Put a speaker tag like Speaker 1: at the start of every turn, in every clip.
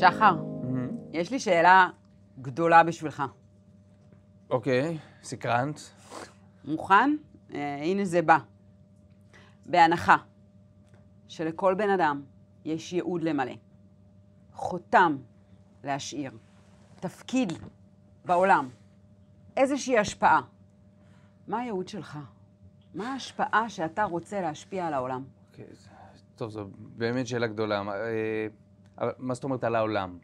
Speaker 1: שחר, mm-hmm. יש לי שאלה גדולה בשבילך.
Speaker 2: אוקיי, סקרנט.
Speaker 1: מוכן? אה, הנה זה בא. בהנחה שלכל בן אדם יש ייעוד למלא, חותם להשאיר, תפקיד בעולם, איזושהי השפעה. מה הייעוד שלך? מה ההשפעה שאתה רוצה להשפיע על העולם? אוקיי,
Speaker 2: טוב, זו באמת שאלה גדולה. אה, מה זאת אומרת על העולם?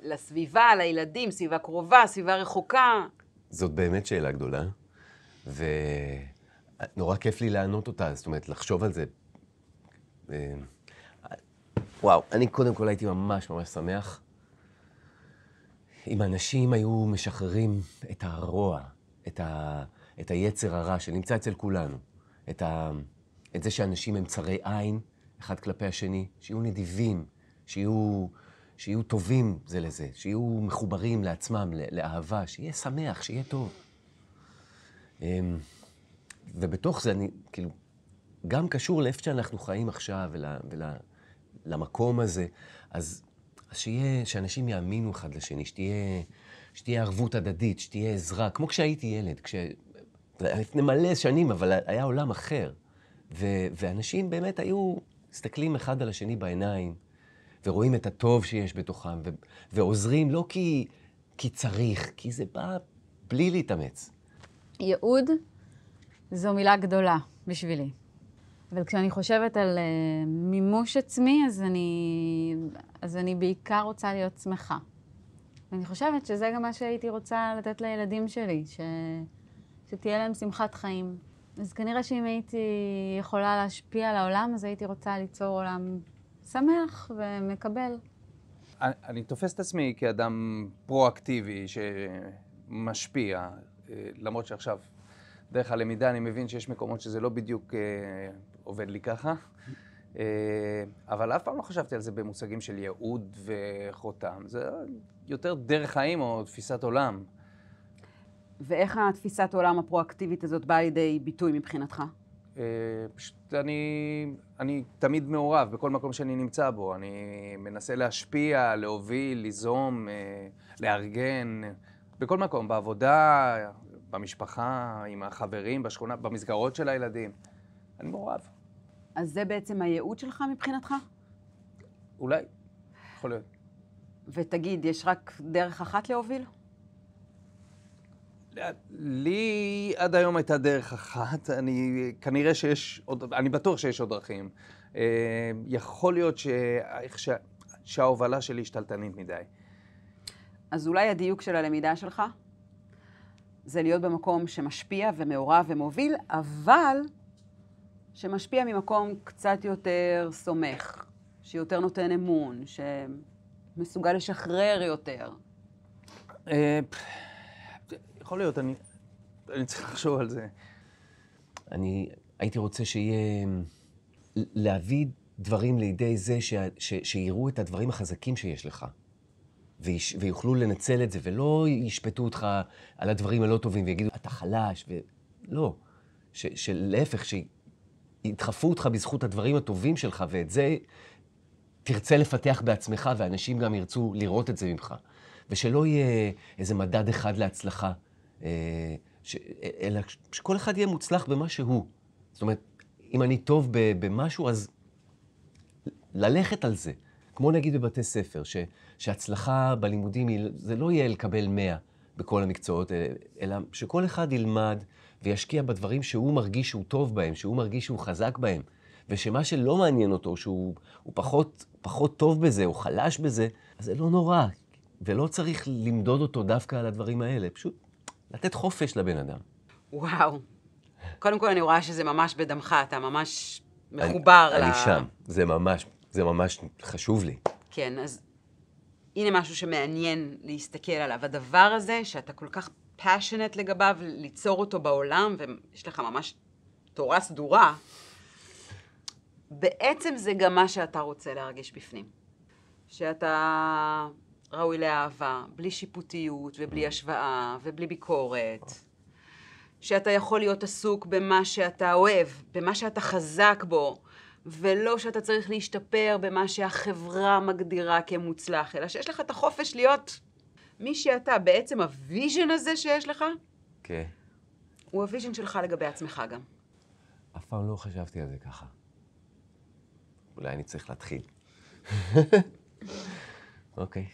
Speaker 1: לסביבה, לילדים, סביבה קרובה, סביבה רחוקה.
Speaker 3: זאת באמת שאלה גדולה, ונורא כיף לי לענות אותה, זאת אומרת, לחשוב על זה. אה, וואו, אני קודם כל הייתי ממש ממש שמח אם אנשים היו משחררים את הרוע, את, ה, את היצר הרע שנמצא אצל כולנו, את, ה, את זה שאנשים הם צרי עין אחד כלפי השני, שיהיו נדיבים, שיהיו, שיהיו טובים זה לזה, שיהיו מחוברים לעצמם, לאהבה, שיהיה שמח, שיהיה טוב. אמ, ובתוך זה אני, כאילו, גם קשור לאיפה שאנחנו חיים עכשיו ולמקום ול, הזה, אז, אז שיהיה, שאנשים יאמינו אחד לשני, שתהיה, שתהיה ערבות הדדית, שתהיה עזרה, כמו כשהייתי ילד, כש... לפני מלא שנים, אבל היה עולם אחר. ו, ואנשים באמת היו מסתכלים אחד על השני בעיניים, ורואים את הטוב שיש בתוכם, ו- ועוזרים לא כי, כי צריך, כי זה בא בלי להתאמץ.
Speaker 1: ייעוד זו מילה גדולה בשבילי. אבל כשאני חושבת על uh, מימוש עצמי, אז אני, אז אני בעיקר רוצה להיות שמחה. ואני חושבת שזה גם מה שהייתי רוצה לתת לילדים שלי, ש... שתהיה להם שמחת חיים. אז כנראה שאם הייתי יכולה להשפיע על העולם, אז הייתי רוצה ליצור עולם שמח ומקבל.
Speaker 2: אני, אני תופס את עצמי כאדם פרואקטיבי שמשפיע, אה, למרות שעכשיו, דרך הלמידה אני מבין שיש מקומות שזה לא בדיוק אה, עובד לי ככה, אה, אבל אף פעם לא חשבתי על זה במושגים של ייעוד וחותם, זה יותר דרך חיים או תפיסת עולם.
Speaker 1: ואיך התפיסת העולם הפרואקטיבית הזאת באה לידי ביטוי מבחינתך?
Speaker 2: אה, פשוט אני, אני תמיד מעורב בכל מקום שאני נמצא בו. אני מנסה להשפיע, להוביל, ליזום, אה, לארגן, בכל מקום, בעבודה, במשפחה, עם החברים, בשכונה, במסגרות של הילדים.
Speaker 1: אני מעורב. אז זה בעצם הייעוד שלך מבחינתך?
Speaker 2: אולי, יכול להיות.
Speaker 1: ותגיד, יש רק דרך אחת להוביל?
Speaker 2: לי עד היום הייתה דרך אחת, אני כנראה שיש עוד, אני בטוח שיש עוד דרכים. אה, יכול להיות ש... ש... שההובלה שלי השתלטנית מדי.
Speaker 1: אז אולי הדיוק של הלמידה שלך זה להיות במקום שמשפיע ומעורב ומוביל, אבל שמשפיע ממקום קצת יותר סומך, שיותר נותן אמון, שמסוגל לשחרר יותר.
Speaker 2: אה, יכול להיות, אני, אני צריך לחשוב על זה.
Speaker 3: אני הייתי רוצה שיהיה... להביא דברים לידי זה ש, ש, שיראו את הדברים החזקים שיש לך. ויש, ויוכלו לנצל את זה, ולא ישפטו אותך על הדברים הלא טובים ויגידו, אתה חלש, ולא. ש, שלהפך, שידחפו אותך בזכות הדברים הטובים שלך, ואת זה תרצה לפתח בעצמך, ואנשים גם ירצו לראות את זה ממך. ושלא יהיה איזה מדד אחד להצלחה, אה, ש... אה, אלא שכל אחד יהיה מוצלח במה שהוא. זאת אומרת, אם אני טוב במשהו, אז ללכת על זה. כמו נגיד בבתי ספר, ש... שהצלחה בלימודים היא, זה לא יהיה לקבל 100 בכל המקצועות, אה, אלא שכל אחד ילמד וישקיע בדברים שהוא מרגיש שהוא טוב בהם, שהוא מרגיש שהוא חזק בהם, ושמה שלא מעניין אותו, שהוא פחות, פחות טוב בזה הוא חלש בזה, אז זה לא נורא, ולא צריך למדוד אותו דווקא על הדברים האלה, פשוט לתת חופש לבן אדם.
Speaker 1: וואו. קודם כל, אני רואה שזה ממש בדמך, אתה ממש מחובר אני, ל... אני שם,
Speaker 3: זה ממש, זה ממש חשוב לי.
Speaker 1: כן, אז הנה משהו שמעניין להסתכל עליו. הדבר הזה, שאתה כל כך פאשונט לגביו, ליצור אותו בעולם, ויש לך ממש תורה סדורה, בעצם זה גם מה שאתה רוצה להרגיש בפנים. שאתה ראוי לאהבה, בלי שיפוטיות ובלי השוואה ובלי ביקורת. שאתה יכול להיות עסוק במה שאתה אוהב, במה שאתה חזק בו, ולא שאתה צריך להשתפר במה שהחברה מגדירה כמוצלח, אלא שיש לך את החופש להיות מי שאתה. בעצם הוויז'ן הזה שיש לך, כן. הוא הוויז'ן שלך לגבי עצמך גם.
Speaker 3: אף פעם לא חשבתי על זה ככה. אולי אני צריך להתחיל. Okay.